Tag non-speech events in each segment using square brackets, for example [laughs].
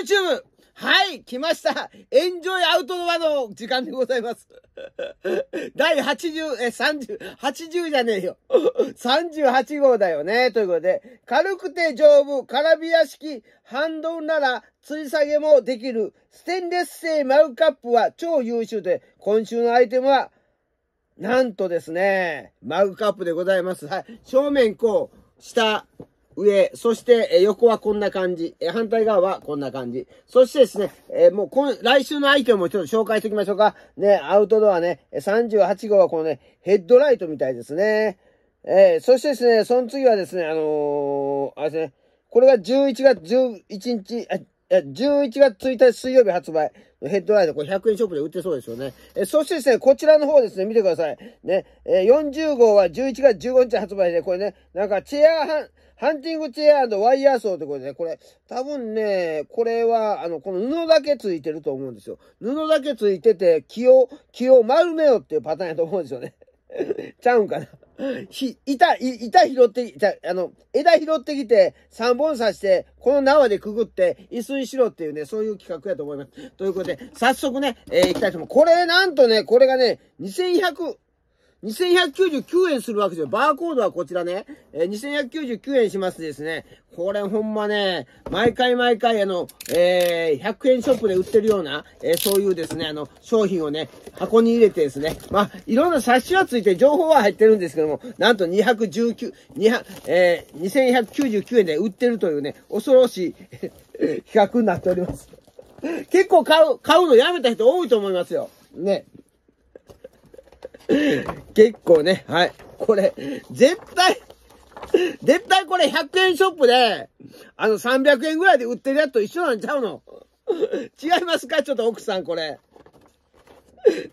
YouTube! はい、来ました。エンジョイアウトドアの時間でございます。[laughs] 第80、え、30、80じゃねえよ。38号だよね。ということで、軽くて丈夫、カラビア式、ハンドルなら、吊り下げもできる、ステンレス製マグカップは超優秀で、今週のアイテムは、なんとですね、マグカップでございます。はい、正面こう、下、上、そして横はこんな感じ、反対側はこんな感じ。そしてですね、えー、もう今、来週のアイテムもちょっと紹介しておきましょうか。ね、アウトドアね、38号はこのね、ヘッドライトみたいですね。えー、そしてですね、その次はですね、あのー、あれですね、これが11月11日、あ11月1日水曜日発売。ヘッドライト、これ100円ショップで売ってそうですよね。えそしてですね、こちらの方ですね、見てください。ね、え40号は11月15日発売で、これね、なんかチェアハン、ハンティングチェアワイヤー層ってことでね、これ、多分ね、これは、あの、この布だけついてると思うんですよ。布だけついてて、気を、気を丸めようっていうパターンやと思うんですよね。[laughs] ちゃうんかな。ひ、板、板拾ってじゃ、あの、枝拾ってきて、3本刺して、この縄でくぐって、椅子にしろっていうね、そういう企画やと思います。ということで、早速ね、えー、きたいと思います。これ、なんとね、これがね、2100、2199円するわけですよ。バーコードはこちらね、えー、2199円しますですね。これほんまね、毎回毎回あの、えー、100円ショップで売ってるような、えー、そういうですね、あの、商品をね、箱に入れてですね、まあ、いろんな冊子はついて情報は入ってるんですけども、なんと219、200、えー、2199円で売ってるというね、恐ろしい [laughs] 企画になっております。結構買う、買うのやめた人多いと思いますよ。ね。結構ね、はい。これ、絶対、絶対これ100円ショップで、あの300円ぐらいで売ってるやつと一緒なんちゃうの違いますかちょっと奥さんこれ。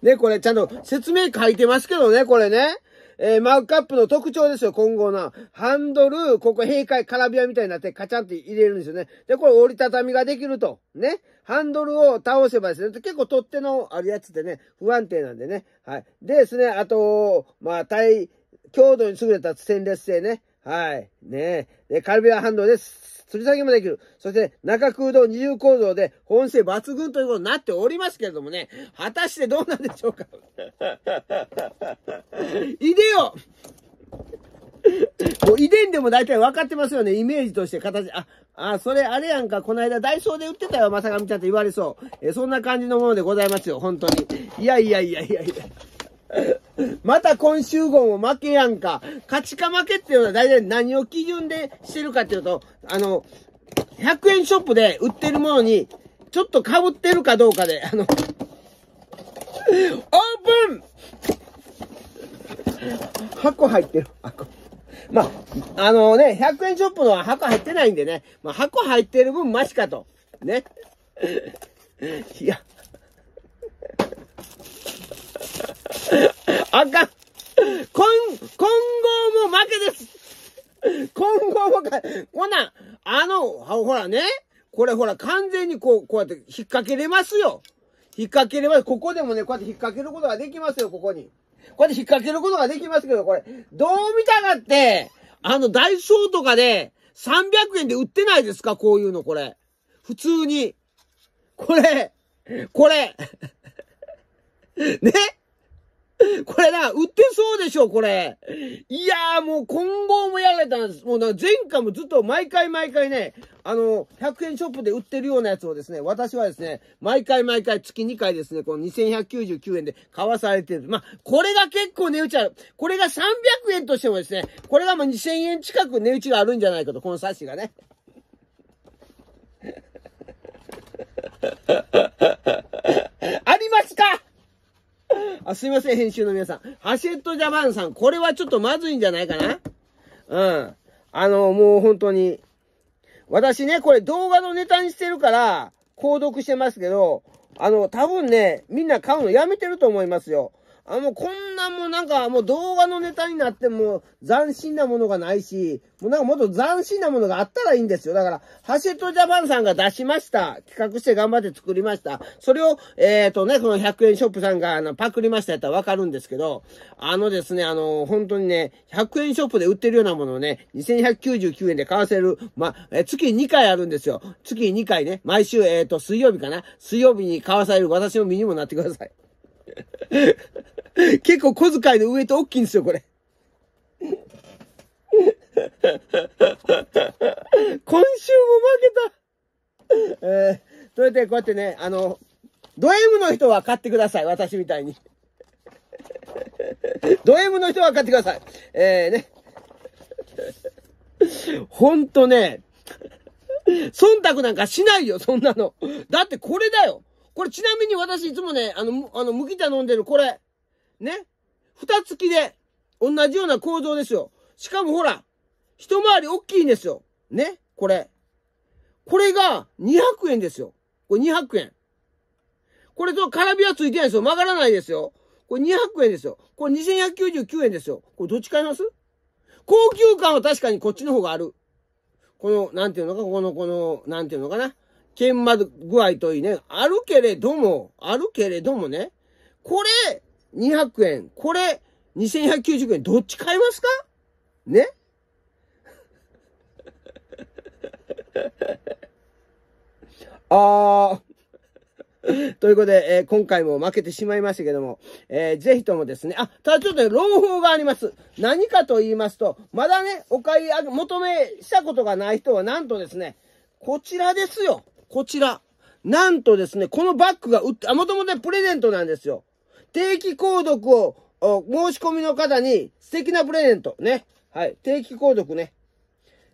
ね、これちゃんと説明書いてますけどね、これね。えー、マグカップの特徴ですよ、今後な。ハンドル、ここ閉会、カラビアみたいになってカチャンって入れるんですよね。で、これ折りたたみができると。ね。ハンドルを倒せばですね、結構取っ手のあるやつでね、不安定なんでね。はい。でですね、あと、まあ、耐、強度に優れたステンレス製ね。はい。ねえ。で、カルビアハンドです。吊り下げもできる。そして、中空洞二重構造で本性抜群ということになっておりますけれどもね、果たしてどうなんでしょうか。[laughs] いでよもう遺伝でも大体分かってますよね、イメージとして形。あ、あ、それあれやんか、この間ダイソーで売ってたよ、まさかみちゃんって言われそう。えそんな感じのものでございますよ、本当に。いやいやいやいやいや。[laughs] また今週号も負けやんか。勝ちか負けっていうのは大体何を基準でしてるかっていうと、あの、100円ショップで売ってるものに、ちょっと被ってるかどうかで、あの、[laughs] オープン箱入ってる。箱。まあ、あのね、100円ショップのは箱入ってないんでね。まあ、箱入ってる分マシかと。ね。[laughs] いや。あかん今、今後も負けです今後もか、こんなん、あの、ほらね、これほら完全にこう、こうやって引っ掛けれますよ。引っ掛けれます。ここでもね、こうやって引っ掛けることができますよ、ここに。こうやって引っ掛けることができますけど、これ、どう見たがって、あの、ダイソーとかで、300円で売ってないですかこういうの、これ。普通に。これ、これ。[laughs] ね [laughs] これな、売ってそうでしょ、これ。いやー、もう今後もやれたんです。もうな、前回もずっと毎回毎回ね、あの、100円ショップで売ってるようなやつをですね、私はですね、毎回毎回月2回ですね、この2199円で買わされてる。まあ、これが結構値打ちある。これが300円としてもですね、これがもう2000円近く値打ちがあるんじゃないかと、この冊子がね。すいません、編集の皆さん。ハシェットジャパンさん、これはちょっとまずいんじゃないかなうん。あの、もう本当に。私ね、これ動画のネタにしてるから、購読してますけど、あの、多分ね、みんな買うのやめてると思いますよ。あ、もうこんなもなんか、もう動画のネタになっても斬新なものがないし、もうなんかもっと斬新なものがあったらいいんですよ。だから、ハシェットジャパンさんが出しました。企画して頑張って作りました。それを、えっ、ー、とね、この100円ショップさんがあのパクりましたやったらわかるんですけど、あのですね、あの、本当にね、100円ショップで売ってるようなものをね、2199円で買わせる、ま、え月2回あるんですよ。月2回ね、毎週、えっ、ー、と、水曜日かな。水曜日に買わされる私の身にもなってください。[laughs] 結構小遣いの上と大きいんですよ、これ。[laughs] 今週も負けた。えー、そっでこうやってね、あの、ド M の人は買ってください。私みたいに。ド M の人は買ってください。えー、ね。ほんとね、忖度なんかしないよ、そんなの。だってこれだよ。これちなみに私いつもね、あの、あの、むきた飲んでるこれ。ね。蓋付きで、同じような構造ですよ。しかもほら、一回り大きいんですよ。ね。これ。これが200円ですよ。これ200円。これとカラビはついてないですよ。曲がらないですよ。これ200円ですよ。これ2199円ですよ。これどっち買います高級感は確かにこっちの方がある。この、なんていうのか、この、この、なんていうのかな。研磨具合といいね、あるけれども、あるけれどもね、これ200円、これ2190円、どっち買いますかね [laughs] あーということで、えー、今回も負けてしまいましたけども、えー、ぜひともですね、あ、ただちょっとね、朗報があります。何かと言いますと、まだね、お買い求めしたことがない人は、なんとですね、こちらですよ。こちら。なんとですね、このバッグが売って、あ、もともとプレゼントなんですよ。定期購読を、申し込みの方に素敵なプレゼント。ね。はい。定期購読ね。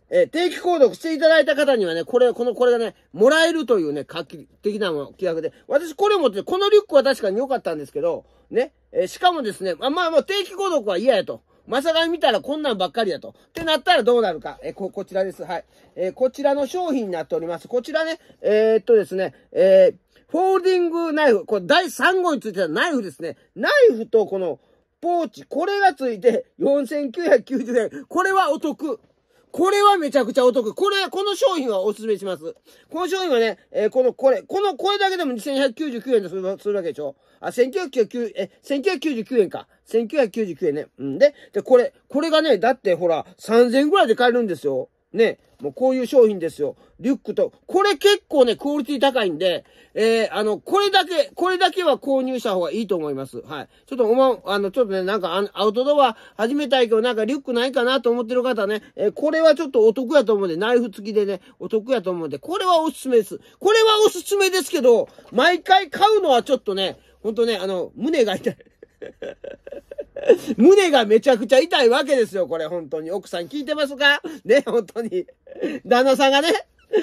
えー、定期購読していただいた方にはね、これ、この、これがね、もらえるというね、画期的な規約で。私これ持って、このリュックは確かに良かったんですけど、ね。えー、しかもですね、まあまあ、定期購読は嫌やと。まさか見たらこんなんばっかりやと。ってなったらどうなるか。え、こ、こちらです。はい。えー、こちらの商品になっております。こちらね、えー、っとですね、えー、フォールディングナイフ。これ第3号についてはナイフですね。ナイフとこのポーチ。これがついて4990円。これはお得。これはめちゃくちゃお得。これ、この商品はお勧めします。この商品はね、えー、この、これ、この、これだけでも2199円でするするわけでしょあ、1999、え、1999円か。1999円ね。うんで、で、これ、これがね、だってほら、3000円ぐらいで買えるんですよ。ね、もうこういう商品ですよ。リュックと、これ結構ね、クオリティ高いんで、えー、あの、これだけ、これだけは購入した方がいいと思います。はい。ちょっとおま、あの、ちょっとね、なんかアウトドア始めたいけど、なんかリュックないかなと思ってる方ね、えー、これはちょっとお得やと思うんで、ナイフ付きでね、お得やと思うんで、これはおすすめです。これはおすすめですけど、毎回買うのはちょっとね、ほんとね、あの、胸が痛い。[laughs] 胸がめちゃくちゃ痛いわけですよ、これ、本当に。奥さん聞いてますかね、本当に。[laughs] 旦那さんがね、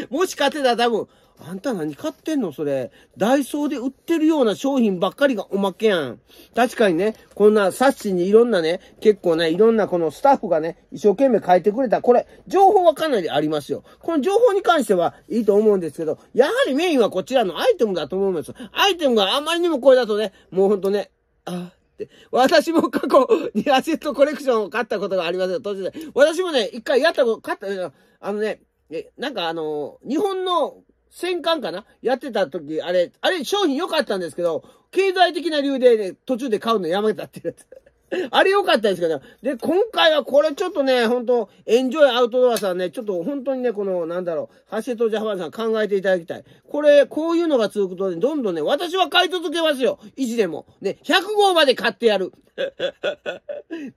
もし勝てたら多分、あんた何買ってんのそれ。ダイソーで売ってるような商品ばっかりがおまけやん。確かにね、こんな冊子にいろんなね、結構ね、いろんなこのスタッフがね、一生懸命書いてくれた。これ、情報はかなりありますよ。この情報に関してはいいと思うんですけど、やはりメインはこちらのアイテムだと思うんですよ。アイテムがあまりにもこれだとね、もうほんとね、あ、。私も過去に [laughs] アセットコレクションを買ったことがありますよ、当時で。私もね、一回やったこと、買った、あのね、え、なんかあの、日本の戦艦かなやってた時、あれ、あれ商品良かったんですけど、経済的な理由で、ね、途中で買うのやめたって言うやつ。[laughs] あれ良かったですけど、ね、で、今回はこれちょっとね、本当エンジョイアウトドアさんね、ちょっと本当にね、この、なんだろう、ハッシェとジャパンさん考えていただきたい。これ、こういうのが続くとね、どんどんね、私は買い続けますよ。意地でも。ね、100号まで買ってやる。[laughs]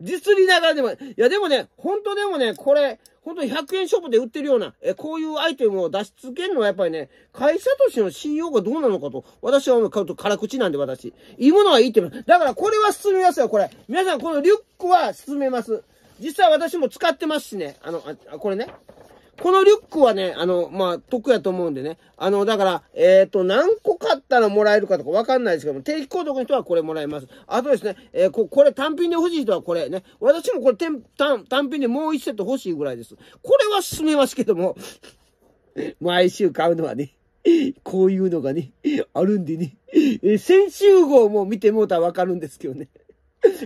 実にながらでも、いやでもね、ほんとでもね、これ、ほんと100円ショップで売ってるような、え、こういうアイテムを出し続けるのはやっぱりね、会社としての信用がどうなのかと、私は買うと辛口なんで私。いいものはいいって言います。だからこれは進めますよ、これ。皆さん、このリュックは進めます。実際私も使ってますしね。あの、あこれね。このリュックはね、あの、まあ、得やと思うんでね。あの、だから、えっ、ー、と、何個買ったらもらえるかとかわかんないですけども、定期購読の人はこれもらえます。あとですね、えー、こ、これ単品で欲しい人はこれね。私もこれ単、単品でもう1セット欲しいぐらいです。これは進めますけども、[laughs] 毎週買うのはね。こういうのがね、あるんでね。えー、先週号も見てもうたらわかるんですけどね。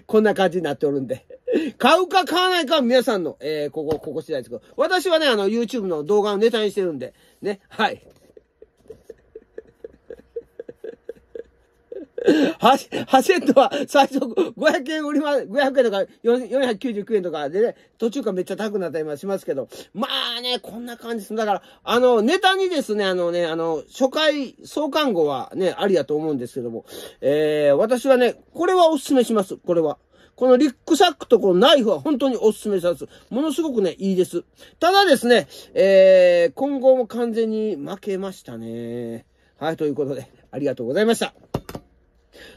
こんな感じになっておるんで。[laughs] 買うか買わないかは皆さんの、えー、ここ、ここ次第ですけど、私はね、あの、YouTube の動画をネタにしてるんで、ね、はい。[laughs] はし、はしとは最初500円売りま、500円とか499円とかでね、途中からめっちゃ高くなったりもしますけど、まあね、こんな感じです。だから、あの、ネタにですね、あのね、あの、初回相関号はね、ありやと思うんですけども、えー、私はね、これはお勧めします。これは。このリックサックとこのナイフは本当におすすめさす。ものすごくね、いいです。ただですね、えー、今後も完全に負けましたね。はい、ということで、ありがとうございました。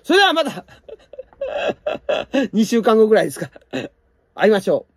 それではまた2 [laughs] 週間後ぐらいですか会いましょう。